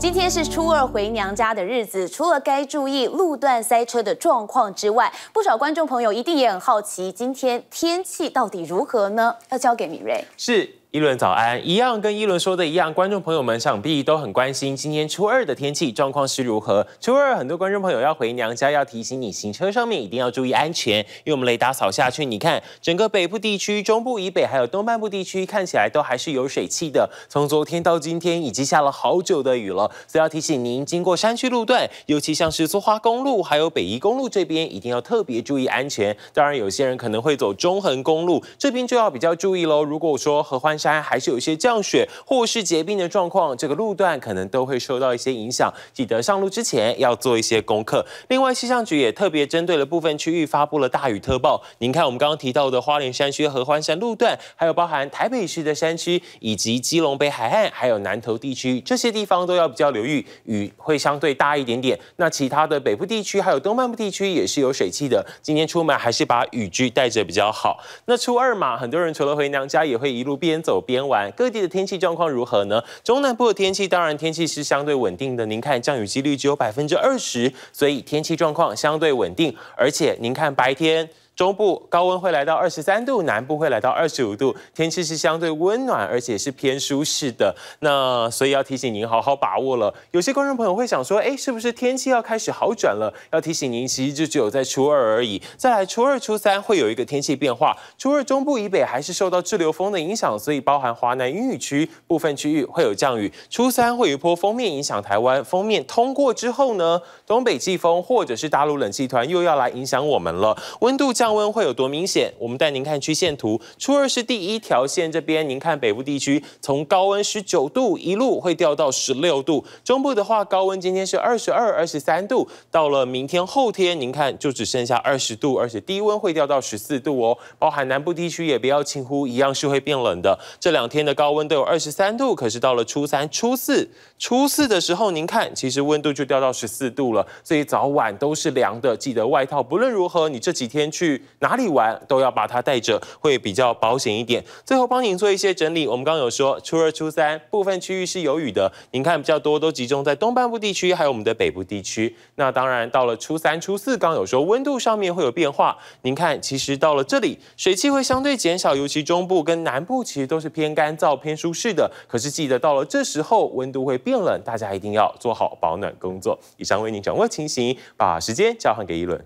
今天是初二回娘家的日子，除了该注意路段塞车的状况之外，不少观众朋友一定也很好奇，今天天气到底如何呢？要交给米瑞。是。一轮早安，一样跟一伦说的一样，观众朋友们想必都很关心今天初二的天气状况是如何。初二很多观众朋友要回娘家，要提醒你行车上面一定要注意安全。因为我们雷达扫下去，你看整个北部地区、中部以北还有东半部地区，看起来都还是有水汽的。从昨天到今天已经下了好久的雨了，所以要提醒您，经过山区路段，尤其像是苏花公路还有北宜公路这边，一定要特别注意安全。当然，有些人可能会走中横公路，这边就要比较注意喽。如果说合欢山还是有一些降雪或是结冰的状况，这个路段可能都会受到一些影响。记得上路之前要做一些功课。另外，气象局也特别针对了部分区域发布了大雨特报。您看，我们刚刚提到的花莲山区合欢山路段，还有包含台北市的山区以及基隆北海岸，还有南投地区，这些地方都要比较留意，雨会相对大一点点。那其他的北部地区还有东半部地区也是有水汽的，今天出门还是把雨具带着比较好。那初二嘛，很多人除了回娘家，也会一路边走。走边玩，各地的天气状况如何呢？中南部的天气当然天气是相对稳定的，您看降雨几率只有百分之二十，所以天气状况相对稳定，而且您看白天。中部高温会来到二十三度，南部会来到二十五度，天气是相对温暖，而且是偏舒适的。那所以要提醒您好好把握了。有些观众朋友会想说，哎，是不是天气要开始好转了？要提醒您，其实就只有在初二而已。再来，初二、初三会有一个天气变化。初二中部以北还是受到滞留风的影响，所以包含华南阴雨区部分区域会有降雨。初三会有一波封面影响台湾，封面通过之后呢，东北季风或者是大陆冷气团又要来影响我们了，温度降。降温会有多明显？我们带您看曲线图。初二是第一条线，这边您看北部地区，从高温十九度一路会掉到十六度。中部的话，高温今天是二十二、二十三度，到了明天后天，您看就只剩下二十度，而且低温会掉到十四度哦。包含南部地区也不要轻忽，一样是会变冷的。这两天的高温都有二十三度，可是到了初三、初四、初四的时候，您看其实温度就掉到十四度了，所以早晚都是凉的。记得外套，不论如何，你这几天去。哪里玩都要把它带着，会比较保险一点。最后帮您做一些整理，我们刚刚有说初二、初三部分区域是有雨的，您看比较多都集中在东半部地区，还有我们的北部地区。那当然到了初三、初四，刚有说温度上面会有变化。您看，其实到了这里，水汽会相对减少，尤其中部跟南部其实都是偏干燥、偏舒适的。可是记得到了这时候，温度会变冷，大家一定要做好保暖工作。以上为您掌握情形，把时间交还给一轮。